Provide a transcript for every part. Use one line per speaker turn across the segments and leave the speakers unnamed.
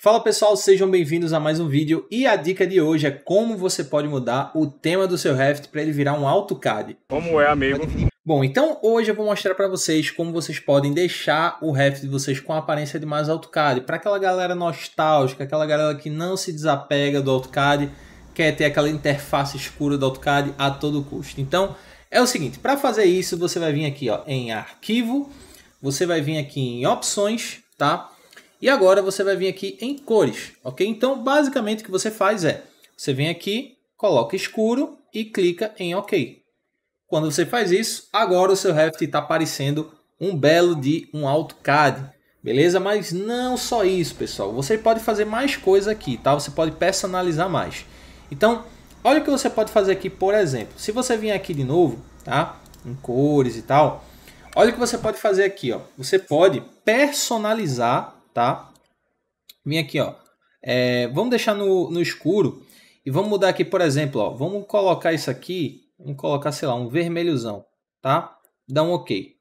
Fala pessoal, sejam bem-vindos a mais um vídeo e a dica de hoje é como você pode mudar o tema do seu raft para ele virar um AutoCAD. Como é, amigo? Bom, então hoje eu vou mostrar para vocês como vocês podem deixar o raft de vocês com a aparência de mais AutoCAD. Para aquela galera nostálgica, aquela galera que não se desapega do AutoCAD, quer ter aquela interface escura do AutoCAD a todo custo. Então é o seguinte, para fazer isso você vai vir aqui ó, em arquivo, você vai vir aqui em opções, tá? E agora você vai vir aqui em cores, ok? Então, basicamente o que você faz é, você vem aqui, coloca escuro e clica em OK. Quando você faz isso, agora o seu Revit está parecendo um belo de um AutoCAD, beleza? Mas não só isso, pessoal. Você pode fazer mais coisa aqui, tá? Você pode personalizar mais. Então, olha o que você pode fazer aqui, por exemplo. Se você vir aqui de novo, tá? Em cores e tal. Olha o que você pode fazer aqui, ó. Você pode personalizar tá? Vim aqui, ó. É, vamos deixar no, no escuro e vamos mudar aqui, por exemplo, ó. Vamos colocar isso aqui, vamos colocar, sei lá, um vermelhozão, tá? Dá um OK.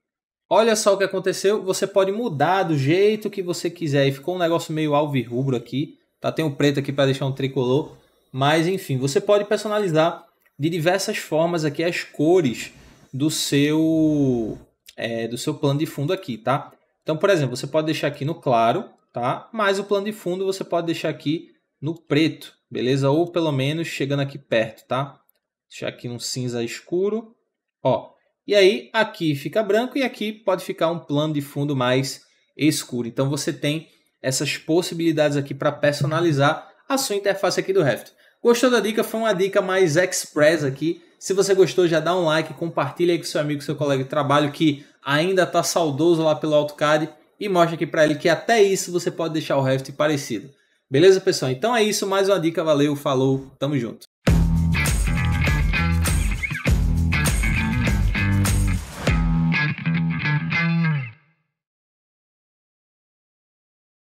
Olha só o que aconteceu. Você pode mudar do jeito que você quiser. E ficou um negócio meio alvirrubro aqui, tá? Tem um preto aqui para deixar um tricolor, mas enfim, você pode personalizar de diversas formas aqui as cores do seu é, do seu plano de fundo aqui, tá? Então, por exemplo, você pode deixar aqui no claro, tá? Mas o plano de fundo você pode deixar aqui no preto, beleza? Ou pelo menos chegando aqui perto, tá? Deixar aqui um cinza escuro, ó. E aí aqui fica branco e aqui pode ficar um plano de fundo mais escuro. Então você tem essas possibilidades aqui para personalizar a sua interface aqui do Revit. Gostou da dica? Foi uma dica mais express aqui. Se você gostou, já dá um like, compartilha aí com seu amigo, seu colega de trabalho que ainda está saudoso lá pelo AutoCAD e mostra aqui para ele que até isso você pode deixar o Revit parecido. Beleza, pessoal? Então é isso, mais uma dica, valeu, falou, tamo junto.